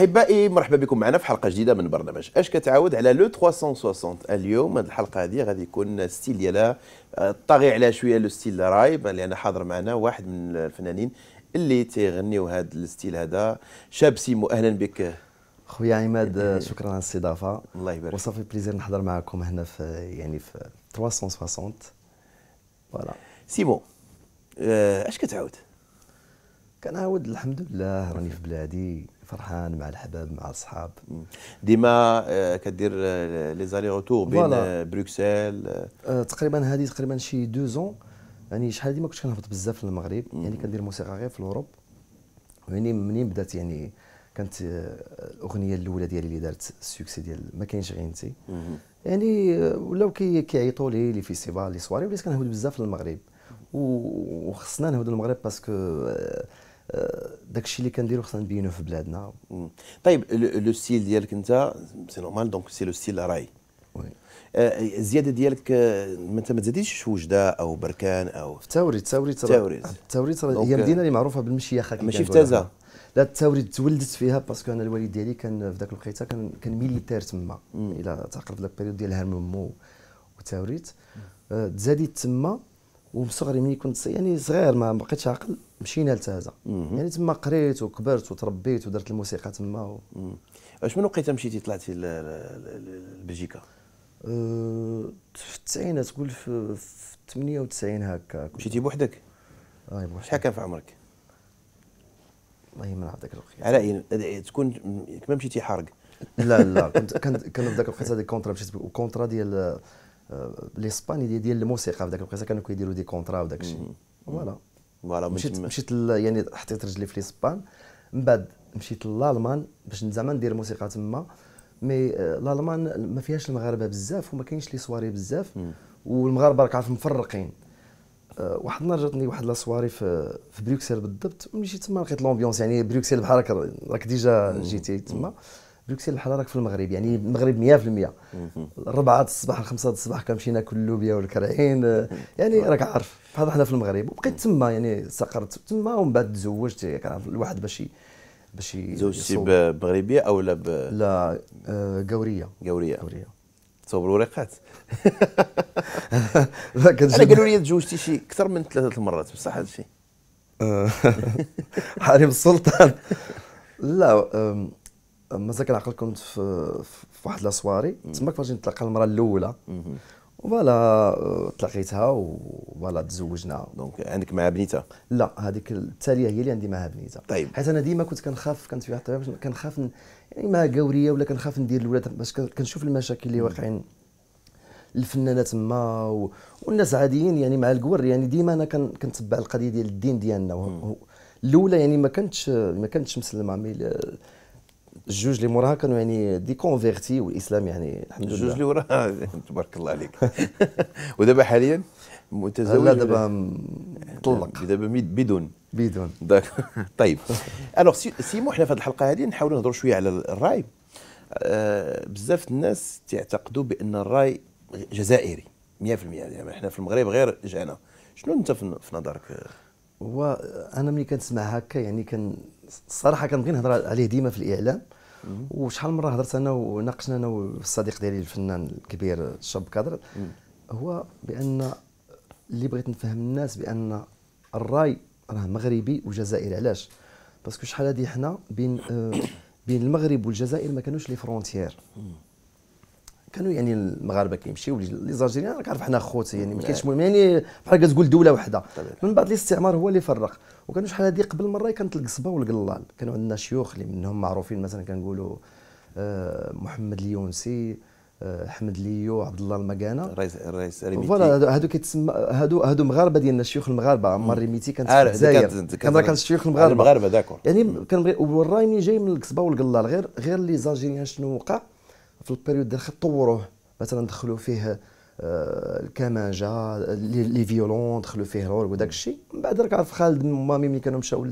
احبائي مرحبا بكم معنا في حلقه جديده من برنامج اش كتعاود على لو 360 اليوم هذه الحلقه هذه غادي يكون ستيل ديالها آه، طاغي عليها شويه لو ستيل رايب لان حاضر معنا واحد من الفنانين اللي تيغنيو هذا الستيل هذا شاب سيمو اهلا بك خويا عماد شكرا على الاستضافه الله يبارك وصافي بليزير نحضر معكم هنا في يعني في 360 فوالا سيمو آه، اش كتعاود كنعاود الحمد لله راني في بلادي فرحان مع الحباب مع الصحاب ديما آه، كدير آه، لي زالي روتور بين آه، بروكسل تقريبا هذه تقريبا شي دو زون يعني شحال ديما كنت كنهبط بزاف في المغرب يعني كندير موسيقى غير في الاوروب يعني منين بدات يعني كانت الاغنيه الاولى ديالي اللي دارت السوكسي ديال ما كاينش غير انت يعني ولاو كيعيطوا لي لي فيستيفال لي سواري وليت كنهبط بزاف للمغرب وخصنا نهودوا للمغرب باسكو داك الشيء اللي كنديرو خصنا نبينوه في بلادنا طيب لو ستيل ديالك انت سي نورمال دونك سي لو ستيل راي وي آه، الزياده ديالك آه، انت ما في وجده او بركان او في التوريد التوريد التوريد التوريد هي آه، مدينه اللي معروفه بالمشيخه ماشي في تازه لا التوريد تولدت فيها باسكو انا الوالد ديالي كان في ذاك الوقيته كان كان ميليتير تما الى تعقل في ذاك البيريود ديال هرممو وتوريد تزاديت تما ومصغري ملي كنت يعني صغير ما بقيتش عاقل مشينا لتازا يعني تما قريت وكبرت وتربيت ودرت الموسيقى تما و... اش من وقيته مشيتي طلعتي لبلجيكا أه... في التسعينات تقول في 98 هكا مشيتي بوحدك؟ اي بوحدك شحال كان في عمرك؟ الله ما ذاك الوقت على اي تكون كما مشيتي حارق لا لا كنت كنت كان في ذاك الوقت هذيك كونترا مشيت كونترا ديال أه، الاسباني ديال, ديال الموسيقى في ذاك الوقت كانوا كيديروا دي كونترا وداك الشيء فوالا فوالا مشيت مشيت يعني حطيت رجلي في ليسبان من بعد مشيت لالمان باش زعما ندير موسيقى تما مي آه، لالمان ما فيهاش المغاربه بزاف وما كاينش لي سواري بزاف والمغاربه راك عارف مفرقين آه، واحد النهار جاتني واحد سواري في في بروكسل بالضبط مشيت تما لقيت لومبيونس يعني بروكسل بحال راك ديجا جيتي تما بروكسل بحال راك في المغرب يعني المغرب 100% الربعة الصباح الخمسة الصباح كنمشي ناكل اللوبيا والكرعين آه، يعني راك عارف بحال حنا في المغرب وبقيت تما يعني استقرت تما ومن بعد تزوجت يعني كنعرف الواحد باش باش تزوجتي بمغربيه او لا ب... لا آه، قوريه قوريه قوريه تصوب الوريقات لا كتجي انا قالوا لي تزوجتي شي اكثر من ثلاثه المرات بصح هذا الشيء آه، حريم السلطان لا مازال كنعقل كنت في, في واحد لاسواري تما فاش نتلاقى المره الاولى فوالا آه، تلاقيتها وفوالا تزوجنا دونك عندك معها بنيته لا هذيك التاليه هي اللي عندي معها بنيته طيب حيت انا ديما كنت كنخاف كنت في واحد الطريقه كنخاف يعني ما قوريه ولا كنخاف ندير الولاد باش كنشوف المشاكل اللي واقعين الفنانات تما و... والناس عاديين يعني مع القور يعني ديما انا كنتبع القضيه ديال الدين ديالنا الاولى يعني ما كانتش ما كانتش مسلمه مي الجوج اللي موراها كانوا يعني دي كونفيرتي والاسلام يعني الحمد لله الجوج اللي وراها تبارك الله عليك ودابا حاليا متزوج لا دابا طلق دابا بدون بدون طيب الوغ سيمو حنا في هذه الحلقه هذه نحاولوا نهضروا شويه على الراي آه، بزاف الناس تعتقدوا بان الراي جزائري 100% يعني احنا في المغرب غير جانا شنو انت في نظرك هو انا ملي كنسمع هكا يعني كان الصراحه كنبغي نهضر عليه ديما في الاعلام وشحال مره هضرت انا وناقشنا انا والصديق ديالي الفنان الكبير الشاب كادر هو بان اللي بغيت نفهم الناس بان الراي راه مغربي وجزائري علاش باسكو شحال هذه حنا بين آه، بين المغرب والجزائر ما كانوش لي فرونتيير كانوا يعني المغاربه كيمشيو لي زالجيريان راك عارف حنا خوت يعني ما كاينش المهم نعم. يعني بحال كتقول دوله واحده من بعد الاستعمار هو اللي فرق وكانوا شحال هذه قبل مره كانت القصبه والقلال كانوا عندنا شيوخ اللي منهم معروفين مثلا كنقولوا آه، محمد اليونسي احمد آه، ليو عبد الله المكانه الرئيس الرئيس فوالا هادو كيتسمى هادو هادو مغاربه ديالنا الشيوخ المغاربه عمر ريميتي كانت في الجزائر كان كان الشيوخ المغاربه المغاربه داكور يعني كان والرايمي جاي من القصبه والقلال غير غير لي زالجيريان شنو وقع في البيريود ديال الخيط طوروه مثلا دخلوا فيه آه، الكمانجه لي فيولون دخلوا فيه العرق وداك الشيء من بعد راك عارف خالد مامي ملي كانوا مشاو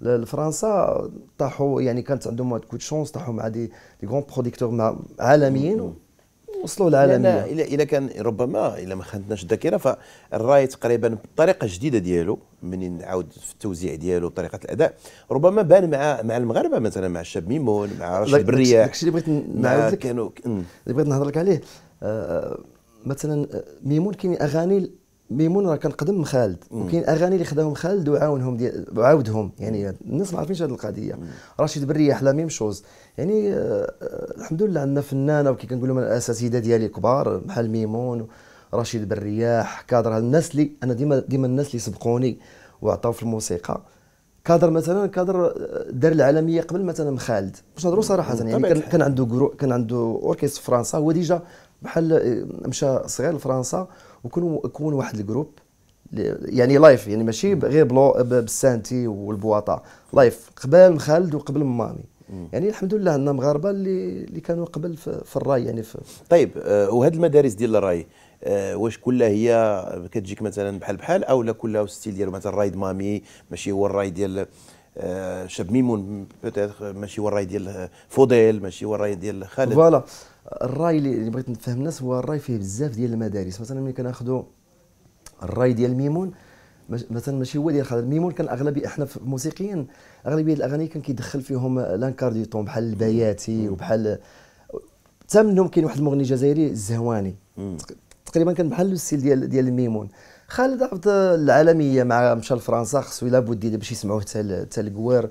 لفرنسا طاحوا يعني كانت عندهم واحد كو شونس طاحوا مع دي دي غون بروديكتور عالميين وصلوا العالميه الا الا كان ربما الا ما خانتناش الذاكره فالراي تقريبا بالطريقه الجديده ديالو منين عاود في التوزيع ديالو طريقه الاداء ربما بان مع مع المغاربه مثلا مع الشاب ميمون مع رشيد برياح داكشي اللي بغيت نعاود لك كانوا اللي بغيت نهضر لك عليه آه, آه، مثلا آه، ميمون كاين اغاني ميمون راه كان قدم خالد وكاين اغاني اللي خداهم خالد وعاونهم ديال وعاودهم يعني الناس ما عارفينش هذه القضيه رشيد بالرياح لا ميم شوز يعني آه, آه، الحمد لله عندنا فنانه وكي كنقول لهم الاساتذه ديالي كبار بحال ميمون رشيد بالرياح كادر الناس اللي انا ديما ديما الناس اللي سبقوني وعطاو في الموسيقى كادر مثلا كادر آه، دار العالميه قبل مثلا خالد باش نهضروا صراحه يعني كان, كان عنده كان عنده اوركستر فرنسا هو ديجا بحال آه، مشى صغير لفرنسا وكون كون واحد الجروب يعني لايف يعني ماشي غير بلو بالسانتي والبواطا لايف قبل خالد وقبل مامي يعني الحمد لله عندنا مغاربه اللي اللي كانوا قبل في الراي يعني في طيب آه، وهاد المدارس ديال الراي آه، واش كلها هي كتجيك مثلا بحال بحال او لا كلها ستيل ديال مثلا الراي مامي ماشي هو الراي ديال شاب ميمون بوتيتر ماشي هو الراي ديال فوديل ماشي هو الراي ديال خالد فوالا الراي اللي بغيت نفهم الناس هو الراي فيه بزاف ديال المدارس مثلا ملي كناخذوا الراي ديال ميمون مثلا ماشي هو ديال خالد ميمون كان اغلبيه احنا موسيقيا اغلبيه الاغاني كان كيدخل فيهم لانكار دي طون بحال البياتي وبحال حتى منهم كاين واحد المغني جزائري الزهواني تقريبا كان بحال الستيل ديال ديال ميمون خالد عبد العالميه مع مشى لفرنسا خصو لابد باش يسمعوه حتى حتى الكوار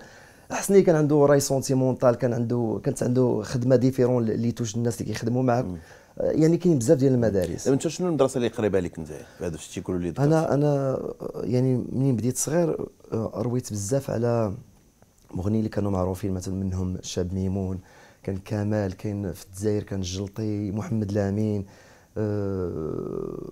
حسني كان عنده راي سونتيمونتال كان عنده كانت عنده خدمه ديفيرون اللي توش الناس اللي كيخدموا معك آه، يعني كاين بزاف ديال المدارس انت شنو المدرسه اللي قريبه لك انت هذا الشيء كله اللي انا انا آه، يعني منين بديت صغير آه، رويت بزاف على مغنيين اللي كانوا معروفين مثلا منهم الشاب ميمون كان كمال كاين في الجزائر كان الجلطي محمد لامين أه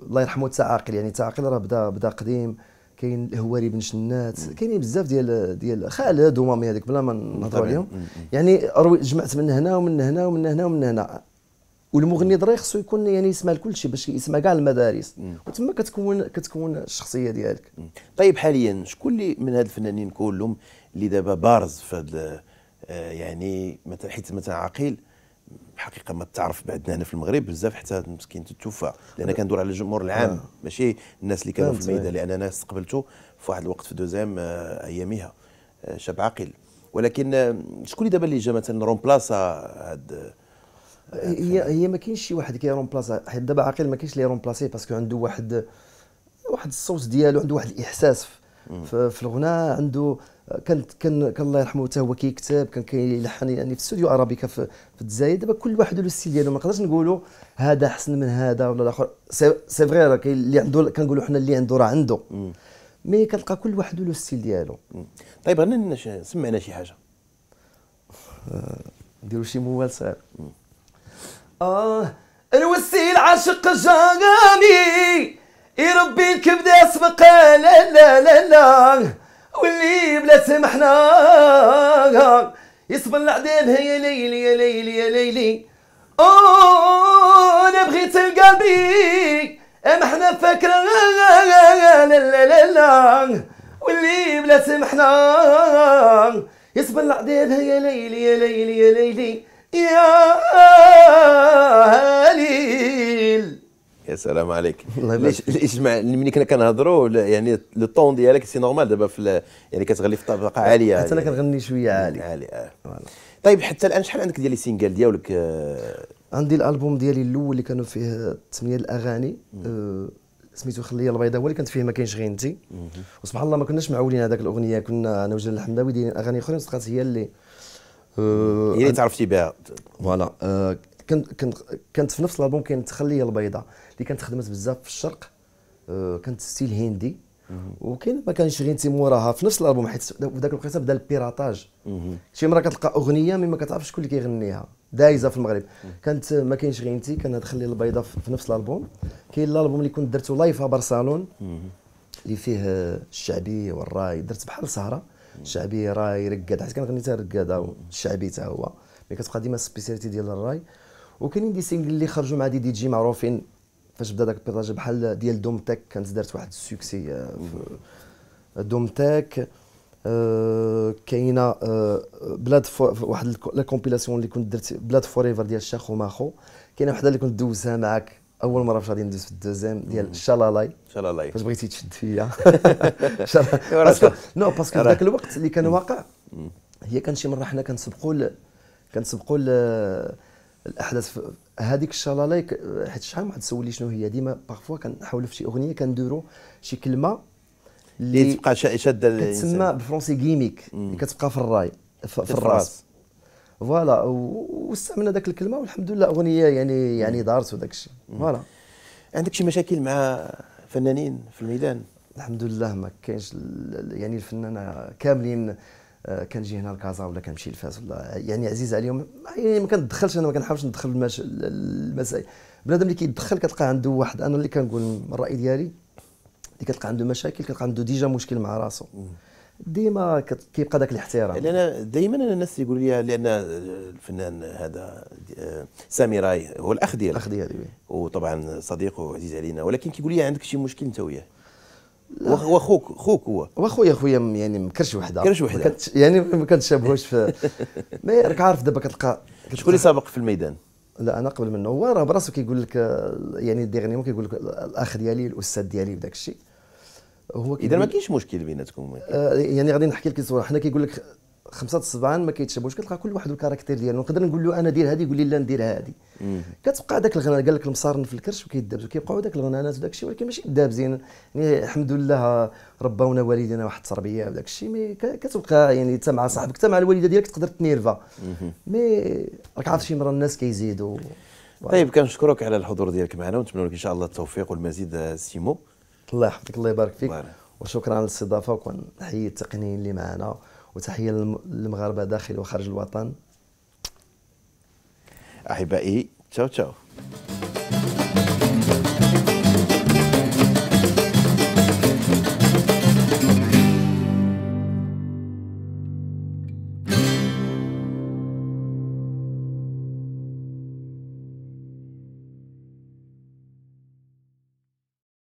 الله يرحمه تعاقل يعني تعاقل راه بدا بدا قديم كاين الهواري بن شنات كاينين بزاف ديال ديال خالد ومامي هذيك بلا ما نهضروا عليهم يعني روي جمعت من هنا ومن هنا ومن هنا ومن هنا والمغني ضري خصو يكون يعني يسمع لكل شيء باش يسمع كاع المدارس وتما كتكون كتكون الشخصيه ديالك طيب حاليا شكون اللي من هاد الفنانين كلهم اللي دابا بارز في هاد آه، يعني حيت مثلا عقيل الحقيقه ما تعرف بعدنا هنا في المغرب بزاف حتى مسكين تتوفى لان كندور على الجمهور العام آه. ماشي الناس اللي كانوا في الميدان لان انا استقبلته في واحد الوقت في دوزيام آه، ايامها آه، شاب عاقل ولكن آه، شكون اللي دابا اللي جا مثلا رومبلاصا هاد هي هي ما كاينش شي واحد كيرون بلاصا حيت دابا عاقل ما كاينش اللي يرون بلاصي باسكو عنده واحد واحد الصوت ديالو عنده واحد الاحساس في, في الغناء عنده كان كان الله يرحمه حتى هو كيكتب كان كيلحن يعني في استوديو ارابيكا في, في الجزائر دابا كل واحد له السيل ديالو ما نقدرش نقولوا هذا احسن من هذا ولا الاخر سي فري راه كاين اللي عنده كنقولوا حنا اللي عنده راه عنده مي كتلقى كل واحد له السيل ديالو طيب انا سمعنا شي حاجه نديروا شي موال صغير اه الوسي العاشق جاني يربي الكبده سبق لا لا لا لا واللي بلا سمحنا يصبر العذاب يا ليلي يا ليلي يا ليلي اوه انا بغيت قلبي ام احنا فاكرة لا لا لا لا واللي بلا سمحنا يصبر العذاب يا ليلي يا ليلي يا ليلي يا هليل يا سلام عليك الله ليش ليش ملي كنا كنهضروا يعني لو طون ديالك سي نورمال دابا في يعني كتغني في طبقه أه، عاليه حتى انا يعني. كنغني شويه عالي عالي آه. طيب حتى الان شحال عندك ديال السينجل ديالك آه، عندي الالبوم ديالي الاول اللي كانوا فيه ثمانيه الاغاني آه سميتو خليه البيضاء هو اللي كانت فيه ما كاينش غير انت وسبحان الله ما كناش معولين هذاك الاغنيه كنا انا وجلال الحمداوي دايرين اغاني اخرين صدقات هي اللي آه، هي اللي تعرفتي بها فوالا كانت كانت في نفس الالبوم كاين التخليه البيضاء اللي كانت خدمت بزاف في الشرق آه، كانت ستيل هندي وكاين ما كانش غير موراها في نفس الالبوم حيت في ذاك الوقت بدا البيراطاج شي مره كتلقى اغنيه مي ما كتعرفش شكون اللي كيغنيها دايزه في المغرب كانت ما كاينش غينتي كان تخلي البيضاء في نفس الالبوم كاين الالبوم اللي كنت درته لايف في برسالون اللي فيه آه، الشعبي والراي درت بحال سهره شعبي راي رقاد حيت كنغني تا رقاده الشعبي حتى هو مي كتبقى ديما سبيسياليتي ديال الراي وكاينين دي سينجل اللي خرجوا مع دي دي جي معروفين فاش بدا داك البيطاج بحال ديال دومتاك كانت دارت واحد السوكسي آه، دومتاك أه كاينه أه بلاد واحد لا كومبيلاسيون اللي كنت درت بلاد فور ايفر ديال الشيخ وماخو كاينه وحده اللي كنت دوزها معاك اول مره فاش غادي ندوز في الدوزيام ديال شالالاي شالالاي فاش بغيتي تشد فيا باسكو نو باسكو في ذاك الوقت اللي كان واقع هي كان شي مره حنا كنسبقوا كنسبقوا الاحداث هذيك الشلاله حيت شحال ما تسولي شنو هي ديما باغفوا كنحاولوا في شي اغنيه كنديروا شي كلمه اللي تبقى شاده تسمى بالفرونسي جيميك اللي كتبقى في الراي في الراس فوالا واستعملنا ذاك الكلمه والحمد لله اغنيه يعني يعني دارت وداك الشيء فوالا عندك شي مشاكل مع فنانين في الميدان الحمد لله ما كاينش يعني الفنانه كاملين آه، كنجي هنا لكازا ولا كنمشي لفاس ولا يعني عزيز عليهم يعني ما كندخلش انا ما كنحاولش ندخل المسائل بنادم اللي كيدخل كتلقى عنده واحد انا اللي كنقول الراي ديالي اللي كتلقى عنده مشاكل كتلقى عنده ديجا مشكل مع راسو ديما كيبقى داك الاحترام لان دائما انا الناس يقولوا لي لان الفنان هذا آه، سامي راي هو الاخ ديالي الاخ ديالي وطبعا صديق وعزيز علينا ولكن كيقول لي عندك شي مشكل انت وياه آه. واخوك خوك هو واخويا خويا يعني مكرش وحده كرش وحده يعني ما كنتشابهوش في ما راك عارف دابا كتلقى شكون اللي سابق في الميدان؟ لا انا قبل منه هو راه براسو كيقول لك يعني ديغنيمون كيقول لك الاخ ديالي الاستاذ ديالي وداك الشيء هو اذا ما كاينش مشكل بيناتكم آه يعني غادي نحكي لك حنا كيقول لك خمسه الصبعان ما كيتشابهوش كتلقى كل واحد الكاركتير ديالو نقدر نقول له انا دير هذه يقول لي لا ندير هذه كتبقى داك الغنى قال لك المصارن في الكرش وكيدابز وكيبقاو داك الغنانات وداك الشيء ولكن ماشي دابزين يعني الحمد لله ربونا والدينا واحد التربيه وداك الشيء مي كتبقى يعني حتى مع صاحبك حتى مع الوالده ديالك تقدر تنيرفا مي راك عارف شي مره الناس كيزيدوا طيب كنشكرك على الحضور ديالك معنا ونتمنى لك ان شاء الله التوفيق والمزيد سيمو الله يحفظك الله يبارك فيك وشكرا على الاستضافه وكنحيي التقنيين اللي معنا وتحيه للمغاربه داخل وخارج الوطن احبائي تشاو تشاو